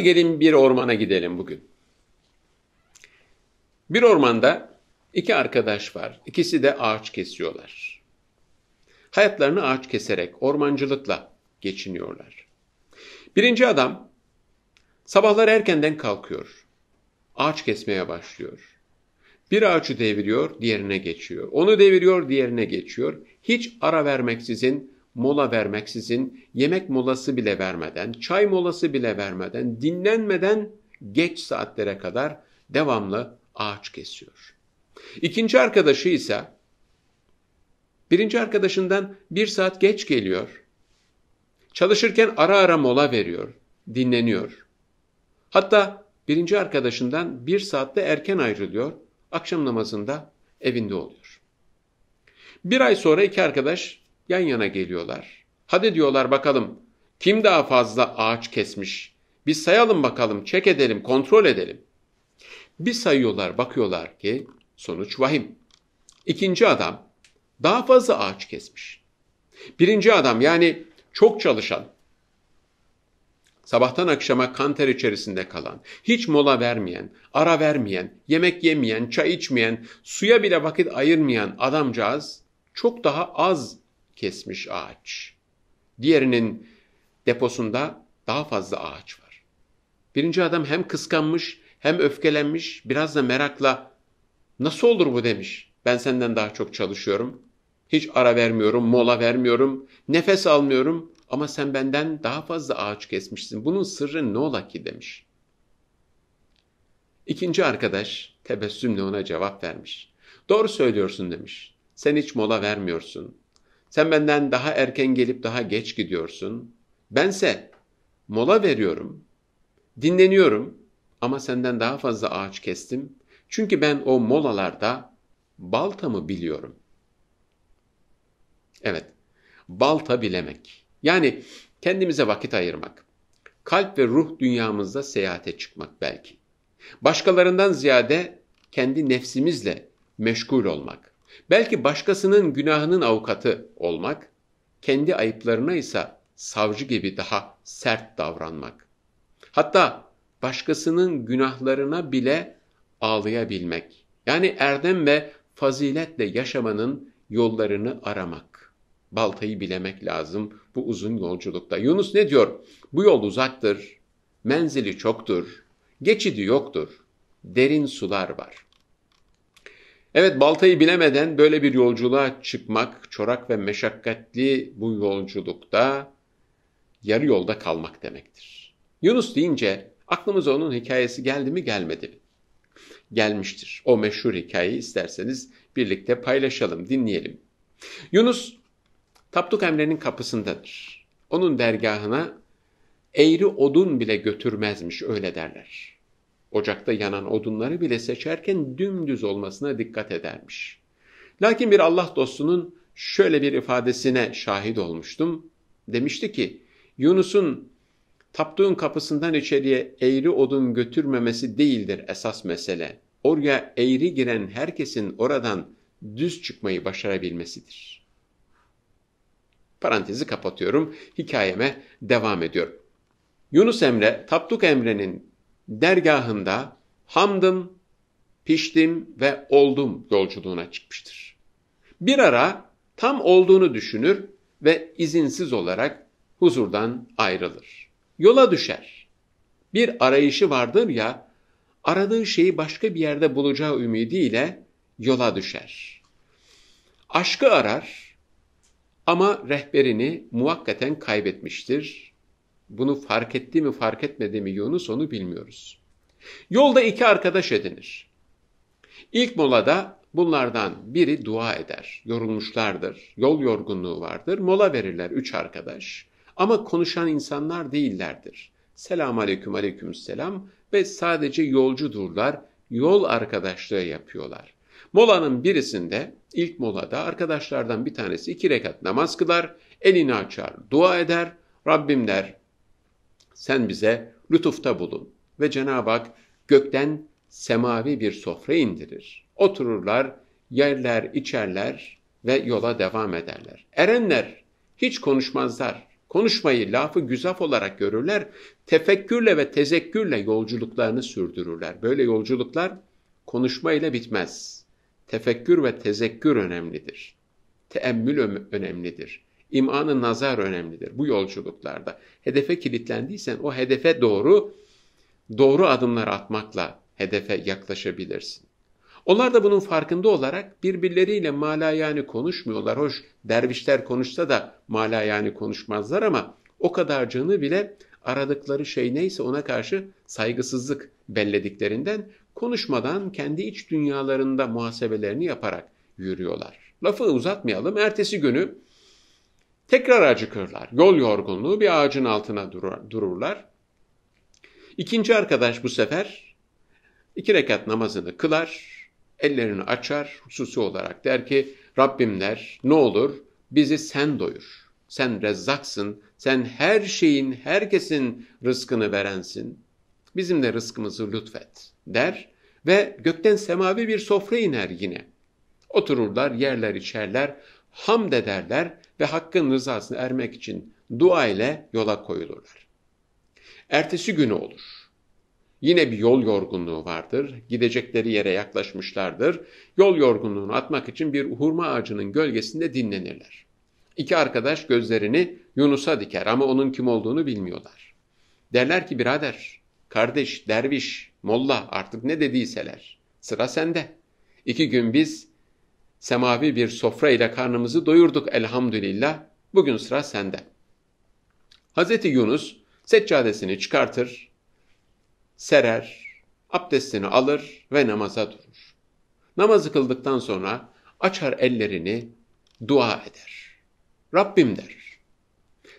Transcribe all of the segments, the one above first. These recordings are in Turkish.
Hadi gelin bir ormana gidelim bugün. Bir ormanda iki arkadaş var. İkisi de ağaç kesiyorlar. Hayatlarını ağaç keserek, ormancılıkla geçiniyorlar. Birinci adam sabahları erkenden kalkıyor. Ağaç kesmeye başlıyor. Bir ağaçı deviriyor, diğerine geçiyor. Onu deviriyor, diğerine geçiyor. Hiç ara vermeksizin mola vermeksizin, yemek molası bile vermeden, çay molası bile vermeden, dinlenmeden geç saatlere kadar devamlı ağaç kesiyor. İkinci arkadaşı ise birinci arkadaşından bir saat geç geliyor. Çalışırken ara ara mola veriyor, dinleniyor. Hatta birinci arkadaşından bir saatte erken ayrılıyor, akşam namazında evinde oluyor. Bir ay sonra iki arkadaş yan yana geliyorlar. Hadi diyorlar bakalım kim daha fazla ağaç kesmiş? Bir sayalım bakalım, çek edelim, kontrol edelim. Bir sayıyorlar, bakıyorlar ki sonuç vahim. İkinci adam daha fazla ağaç kesmiş. Birinci adam yani çok çalışan, sabahtan akşama kanter içerisinde kalan, hiç mola vermeyen, ara vermeyen, yemek yemeyen, çay içmeyen, suya bile vakit ayırmayan adamcağız çok daha az kesmiş ağaç. Diğerinin deposunda daha fazla ağaç var. Birinci adam hem kıskanmış hem öfkelenmiş biraz da merakla nasıl olur bu demiş. Ben senden daha çok çalışıyorum. Hiç ara vermiyorum, mola vermiyorum, nefes almıyorum ama sen benden daha fazla ağaç kesmişsin. Bunun sırrı ne ola ki demiş. İkinci arkadaş tebessümle ona cevap vermiş. Doğru söylüyorsun demiş. Sen hiç mola vermiyorsun. Sen benden daha erken gelip daha geç gidiyorsun. Bense mola veriyorum, dinleniyorum ama senden daha fazla ağaç kestim. Çünkü ben o molalarda baltamı biliyorum. Evet, balta bilemek. Yani kendimize vakit ayırmak. Kalp ve ruh dünyamızda seyahate çıkmak belki. Başkalarından ziyade kendi nefsimizle meşgul olmak. Belki başkasının günahının avukatı olmak, kendi ayıplarına ise savcı gibi daha sert davranmak. Hatta başkasının günahlarına bile ağlayabilmek. Yani erdem ve faziletle yaşamanın yollarını aramak. Baltayı bilemek lazım bu uzun yolculukta. Yunus ne diyor? Bu yol uzaktır, menzili çoktur, geçidi yoktur, derin sular var. Evet baltayı bilemeden böyle bir yolculuğa çıkmak çorak ve meşakkatli bu yolculukta yarı yolda kalmak demektir. Yunus deyince aklımıza onun hikayesi geldi mi gelmedi mi? Gelmiştir. O meşhur hikayeyi isterseniz birlikte paylaşalım, dinleyelim. Yunus Tapduk Emre'nin kapısındadır. Onun dergahına eğri odun bile götürmezmiş öyle derler. Ocakta yanan odunları bile seçerken dümdüz olmasına dikkat edermiş. Lakin bir Allah dostunun şöyle bir ifadesine şahit olmuştum. Demişti ki, Yunus'un tapduğun kapısından içeriye eğri odun götürmemesi değildir esas mesele. Oraya eğri giren herkesin oradan düz çıkmayı başarabilmesidir. Parantezi kapatıyorum, hikayeme devam ediyorum. Yunus Emre, Tapduk Emre'nin dergahında hamdım, piştim ve oldum yolculuğuna çıkmıştır. Bir ara tam olduğunu düşünür ve izinsiz olarak huzurdan ayrılır. Yola düşer. Bir arayışı vardır ya, aradığı şeyi başka bir yerde bulacağı ümidiyle yola düşer. Aşkı arar ama rehberini muvakkaten kaybetmiştir bunu fark etti mi fark etmedi mi Yunus onu bilmiyoruz. Yolda iki arkadaş edinir. İlk molada bunlardan biri dua eder. Yorulmuşlardır, yol yorgunluğu vardır. Mola verirler üç arkadaş. Ama konuşan insanlar değillerdir. Selam aleyküm aleyküm selam ve sadece yolcu dururlar, yol arkadaşlığı yapıyorlar. Molanın birisinde, ilk molada arkadaşlardan bir tanesi iki rekat namaz kılar, elini açar, dua eder, Rabbim der, sen bize lütufta bulun ve Cenab-ı Hak gökten semavi bir sofra indirir. Otururlar, yerler, içerler ve yola devam ederler. Erenler hiç konuşmazlar. Konuşmayı lafı güzaf olarak görürler. Tefekkürle ve tezekkürle yolculuklarını sürdürürler. Böyle yolculuklar konuşmayla bitmez. Tefekkür ve tezekkür önemlidir. Teemmül önemlidir. İmanı nazar önemlidir bu yolculuklarda. Hedefe kilitlendiysen o hedefe doğru doğru adımlar atmakla hedefe yaklaşabilirsin. Onlar da bunun farkında olarak birbirleriyle malayani konuşmuyorlar. Hoş dervişler konuşsa da malayani konuşmazlar ama o kadar canı bile aradıkları şey neyse ona karşı saygısızlık bellediklerinden konuşmadan kendi iç dünyalarında muhasebelerini yaparak yürüyorlar. Lafı uzatmayalım. Ertesi günü Tekrar acıkırlar. Yol yorgunluğu bir ağacın altına dururlar. İkinci arkadaş bu sefer iki rekat namazını kılar, ellerini açar, hususi olarak der ki Rabbim der ne olur bizi sen doyur. Sen rezzaksın, sen her şeyin, herkesin rızkını verensin. Bizim de rızkımızı lütfet der ve gökten semavi bir sofra iner yine. Otururlar, yerler, içerler hamd ederler ve hakkın rızasını ermek için dua ile yola koyulurlar. Ertesi günü olur. Yine bir yol yorgunluğu vardır. Gidecekleri yere yaklaşmışlardır. Yol yorgunluğunu atmak için bir hurma ağacının gölgesinde dinlenirler. İki arkadaş gözlerini Yunus'a diker ama onun kim olduğunu bilmiyorlar. Derler ki birader, kardeş, derviş, molla artık ne dediyseler. Sıra sende. İki gün biz Semavi bir sofra ile karnımızı doyurduk elhamdülillah. Bugün sıra sende. Hz. Yunus seccadesini çıkartır, serer, abdestini alır ve namaza durur. Namazı kıldıktan sonra açar ellerini, dua eder. Rabbim der.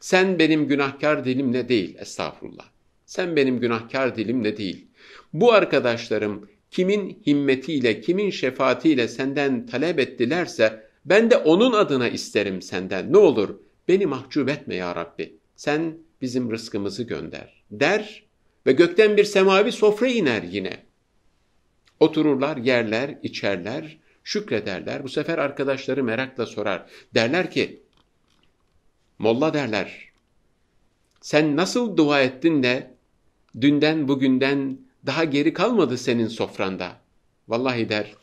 Sen benim günahkar dilimle değil, estağfurullah. Sen benim günahkar dilimle değil. Bu arkadaşlarım kimin himmetiyle, kimin şefaatiyle senden talep ettilerse ben de onun adına isterim senden. Ne olur beni mahcup etme ya Rabbi. Sen bizim rızkımızı gönder der ve gökten bir semavi sofra iner yine. Otururlar, yerler, içerler, şükrederler. Bu sefer arkadaşları merakla sorar. Derler ki, Molla derler, sen nasıl dua ettin de dünden bugünden daha geri kalmadı senin sofranda. Vallahi der,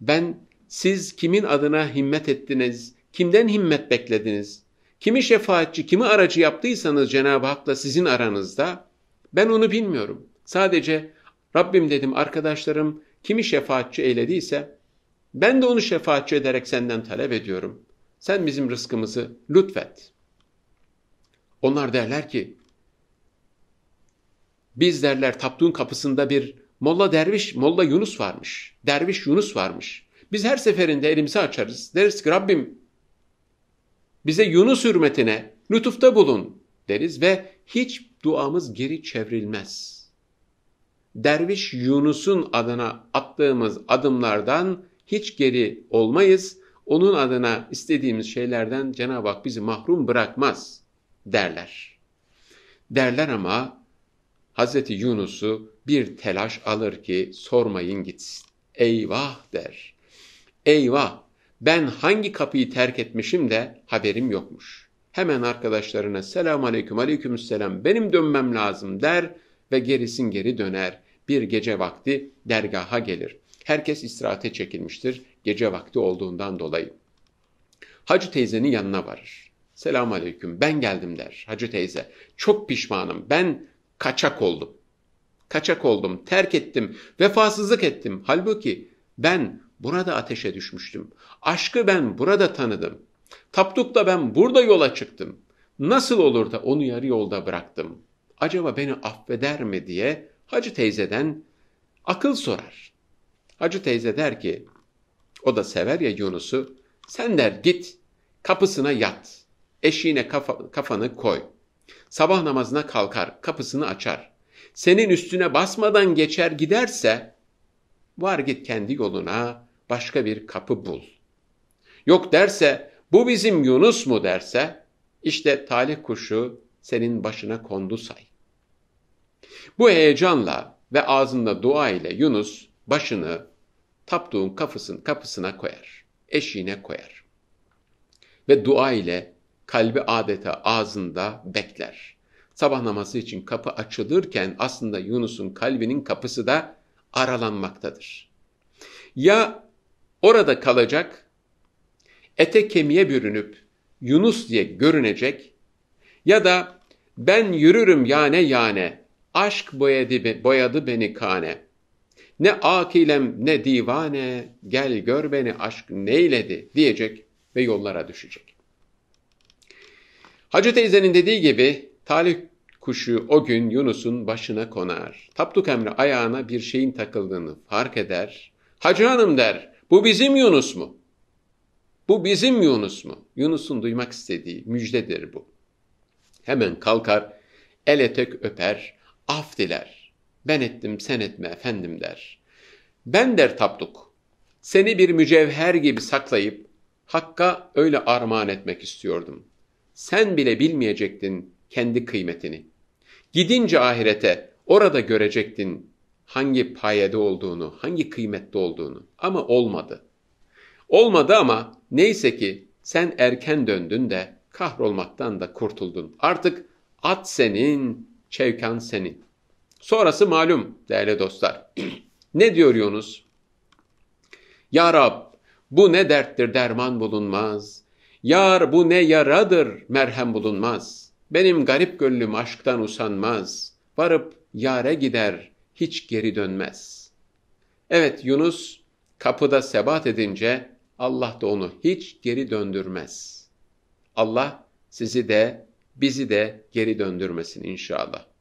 ben siz kimin adına himmet ettiniz, kimden himmet beklediniz, kimi şefaatçi, kimi aracı yaptıysanız Cenab-ı Hak'la sizin aranızda, ben onu bilmiyorum. Sadece Rabbim dedim arkadaşlarım kimi şefaatçi eylediyse, ben de onu şefaatçi ederek senden talep ediyorum. Sen bizim rızkımızı lütfet. Onlar derler ki, biz derler Tapduğun kapısında bir Molla Derviş, Molla Yunus varmış. Derviş Yunus varmış. Biz her seferinde elimizi açarız. Deriz ki Rabbim bize Yunus hürmetine lütufta bulun deriz ve hiç duamız geri çevrilmez. Derviş Yunus'un adına attığımız adımlardan hiç geri olmayız. Onun adına istediğimiz şeylerden Cenab-ı Hak bizi mahrum bırakmaz derler. Derler ama Hazreti Yunus'u bir telaş alır ki sormayın gitsin. Eyvah der. Eyvah ben hangi kapıyı terk etmişim de haberim yokmuş. Hemen arkadaşlarına selam aleyküm aleyküm selam benim dönmem lazım der ve gerisin geri döner. Bir gece vakti dergaha gelir. Herkes istirahate çekilmiştir gece vakti olduğundan dolayı. Hacı teyzenin yanına varır. Selam aleyküm ben geldim der hacı teyze. Çok pişmanım ben kaçak oldum. Kaçak oldum, terk ettim, vefasızlık ettim. Halbuki ben burada ateşe düşmüştüm. Aşkı ben burada tanıdım. Tapduk'ta ben burada yola çıktım. Nasıl olur da onu yarı yolda bıraktım? Acaba beni affeder mi diye Hacı teyzeden akıl sorar. Hacı teyze der ki, o da sever ya Yunus'u, sen der git kapısına yat, eşiğine kafa, kafanı koy. Sabah namazına kalkar, kapısını açar. Senin üstüne basmadan geçer giderse var git kendi yoluna başka bir kapı bul. Yok derse bu bizim Yunus mu derse işte talih kuşu senin başına kondu say. Bu heyecanla ve ağzında dua ile Yunus başını tapduğun kafasın kapısına koyar. Eşiğine koyar. Ve dua ile kalbi adeta ağzında bekler. Sabah namazı için kapı açılırken aslında Yunus'un kalbinin kapısı da aralanmaktadır. Ya orada kalacak, ete kemiğe bürünüp Yunus diye görünecek ya da ben yürürüm yane yane, aşk boyadı, boyadı beni kane. Ne akilem ne divane, gel gör beni aşk neyledi diyecek ve yollara düşecek. Hacı teyzenin dediği gibi talih kuşu o gün Yunus'un başına konar. Tapduk emri ayağına bir şeyin takıldığını fark eder. Hacı hanım der, bu bizim Yunus mu? Bu bizim Yunus mu? Yunus'un duymak istediği müjdedir bu. Hemen kalkar, el etek öper, af diler. Ben ettim sen etme efendim der. Ben der Tapduk, seni bir mücevher gibi saklayıp Hakk'a öyle armağan etmek istiyordum.'' sen bile bilmeyecektin kendi kıymetini. Gidince ahirete orada görecektin hangi payede olduğunu, hangi kıymette olduğunu ama olmadı. Olmadı ama neyse ki sen erken döndün de kahrolmaktan da kurtuldun. Artık at senin, çevkan senin. Sonrası malum değerli dostlar. ne diyor Yunus? Ya Rab bu ne derttir derman bulunmaz. Yar bu ne yaradır merhem bulunmaz. Benim garip gönlüm aşktan usanmaz. Varıp yare gider hiç geri dönmez. Evet Yunus kapıda sebat edince Allah da onu hiç geri döndürmez. Allah sizi de bizi de geri döndürmesin inşallah.